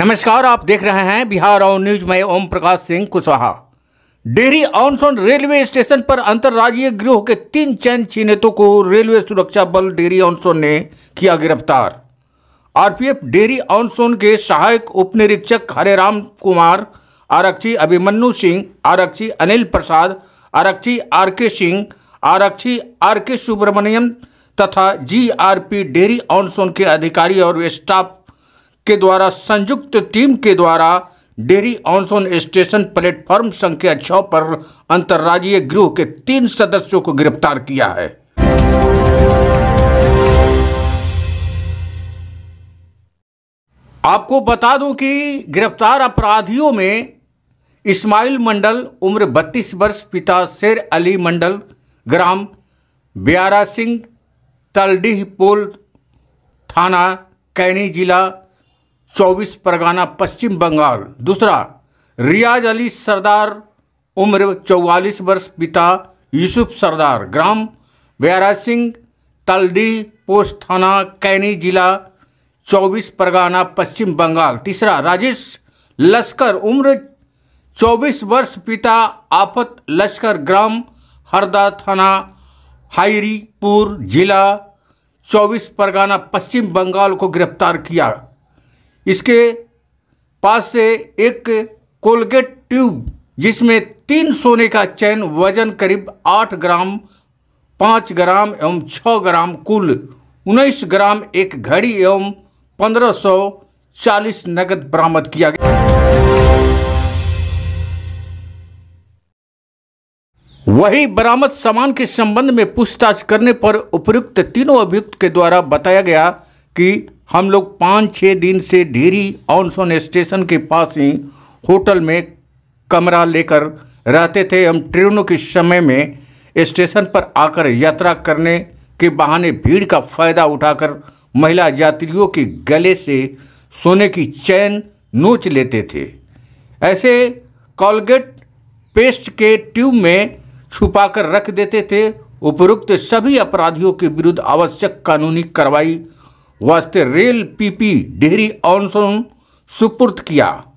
नमस्कार आप देख रहे हैं बिहार और न्यूज में ओम प्रकाश सिंह कुशवाहा डेहरी ऑनसोन रेलवे स्टेशन पर अंतर्राज्यीय गिरोह के तीन चैन चिन्हितों को रेलवे सुरक्षा बल डेहरी ऑनसोन ने किया गिरफ्तार आरपीएफ डेहरी ऑनसोन के सहायक उप निरीक्षक हरेराम कुमार आरक्षी अभिमन्यु सिंह आरक्षी अनिल प्रसाद आरक्षी आर के सिंह आरक्षी आर के सुब्रमण्यम तथा जीआरपी डेहरी ऑनसोन के अधिकारी और स्टाफ के द्वारा संयुक्त टीम के द्वारा डेरी ऑनसोन स्टेशन प्लेटफॉर्म संख्या छः पर अंतर्राज्यीय गृह के तीन सदस्यों को गिरफ्तार किया है आपको बता दूं कि गिरफ्तार अपराधियों में इस्माइल मंडल उम्र 32 वर्ष पिता शेर अली मंडल ग्राम ब्यारा सिंह तलडीह पोल थाना कैनी जिला चौबीस परगाना पश्चिम बंगाल दूसरा रियाज अली सरदार उम्र चौवालीस वर्ष पिता यूसुफ सरदार ग्राम बयाराज सिंह तलडी पोस्ट थाना कैनी जिला चौबीस परगाना पश्चिम बंगाल तीसरा राजेश लश्कर उम्र चौबीस वर्ष पिता आफत लश्कर ग्राम हरदा थाना हायरीपुर जिला चौबीस परगाना पश्चिम बंगाल को गिरफ्तार किया इसके पास से एक कोलगेट ट्यूब जिसमें तीन सोने का चैन वजन करीब आठ ग्राम पाँच ग्राम एवं छः ग्राम कुल उन्नीस ग्राम एक घड़ी एवं पंद्रह सौ चालीस नगद बरामद किया गया वही बरामद सामान के संबंध में पूछताछ करने पर उपयुक्त तीनों अभियुक्त के द्वारा बताया गया कि हम लोग पाँच छः दिन से ढेरी ऑन सोन स्टेशन के पास ही होटल में कमरा लेकर रहते थे हम ट्रेनों के समय में स्टेशन पर आकर यात्रा करने के बहाने भीड़ का फायदा उठाकर महिला यात्रियों के गले से सोने की चैन नोच लेते थे ऐसे कॉलगेट पेस्ट के ट्यूब में छुपाकर रख देते थे उपरोक्त सभी अपराधियों के विरुद्ध आवश्यक कानूनी कार्रवाई वास्ते रेल पीपी डेहरी ऑनसून सुपुर्द किया